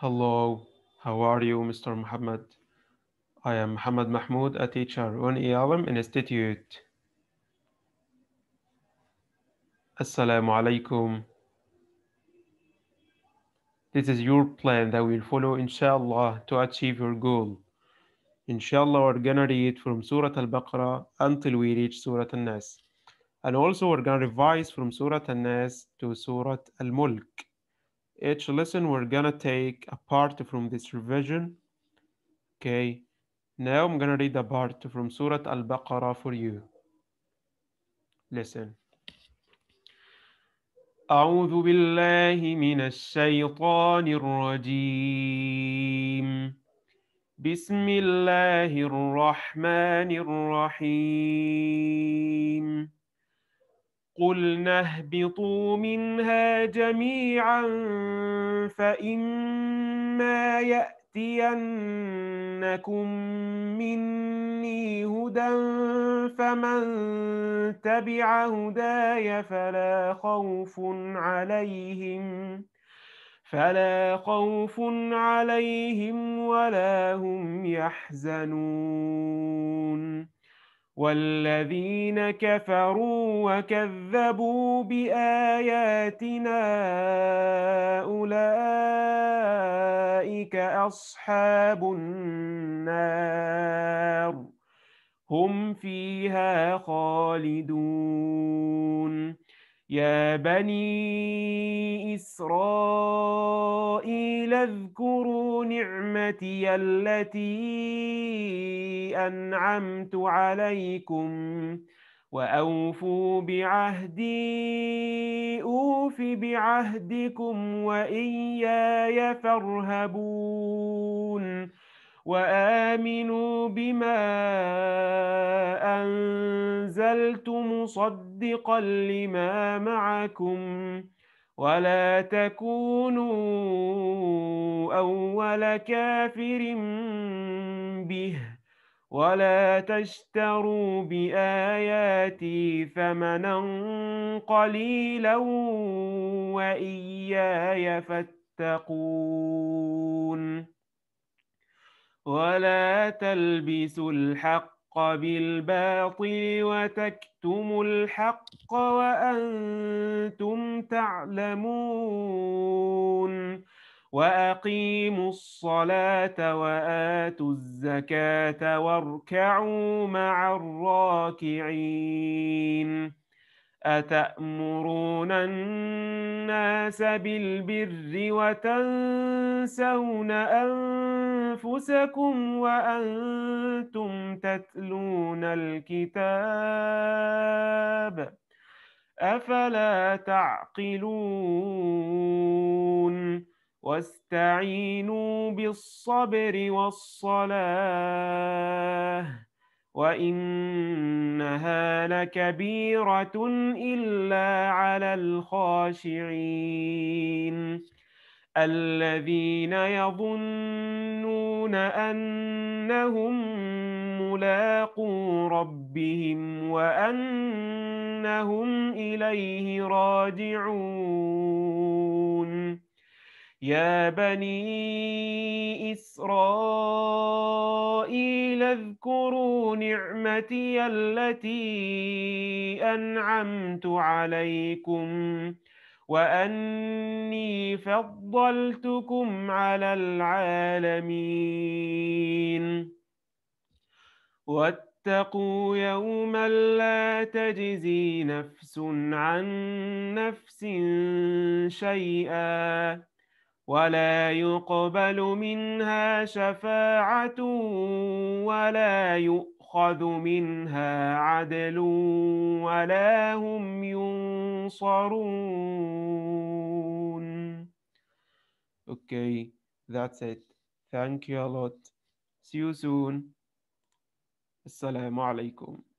Hello, how are you, Mr. Muhammad? I am Muhammad Mahmoud, a teacher, 1E Institute. Assalamu alaikum. This is your plan that we'll follow, inshallah, to achieve your goal. Inshallah, we're gonna read from Surah Al Baqarah until we reach Surah Al Nas. And also, we're gonna revise from Surah Al Nas to Surah Al Mulk each lesson we're gonna take a part from this revision okay now I'm gonna read a part from Surah Al-Baqarah for you listen أعوذ بالله من الشيطان الرجيم بسم الله الرحمن الرحيم قلنا اهبطوا منها جميعا فإما يأتينكم مني هدى فمن تبع هداي فلا خوف عليهم فلا خوف عليهم ولا هم يحزنون والذين كفروا وكذبوا بآياتنا أولئك أصحاب النار هم فيها خالدون يا بني إسرائيل اذكروا نعمتي التي أنعمت عليكم وأوفوا بعهدي أوف بعهدكم وإياي فارهبون وآمنوا بما أنزلت مصدقا لما معكم ولا تكونوا أول كافر به ولا تشتروا بآياتي ثمنا قليلا وإياي فاتقون ولا تلبسوا الحق بالباطل وتكتموا الحق وأنتم تعلمون وأقيموا الصلاة وآتوا الزكاة واركعوا مع الراكعين أتأمرون الناس بالبر وتنسون أنفسكم أنفسكم وأنتم تتلون الكتاب أفلا تعقلون واستعينوا بالصبر والصلاة وإنها لكبيرة إلا على الخاشعين الذين يظنون يحسبون أنهم ملاقو ربهم وأنهم إليه راجعون يا بني إسرائيل اذكروا نعمتي التي أنعمت عليكم ۖ وأني فضلتكم على العالمين واتقوا يوما لا تجزي نفس عن نفس شيئا ولا يقبل منها شفاعة ولا يؤمن يؤخذ منها عدل ولا هم ينصرون Okay, that's it. Thank you a lot. See you soon. السلام عليكم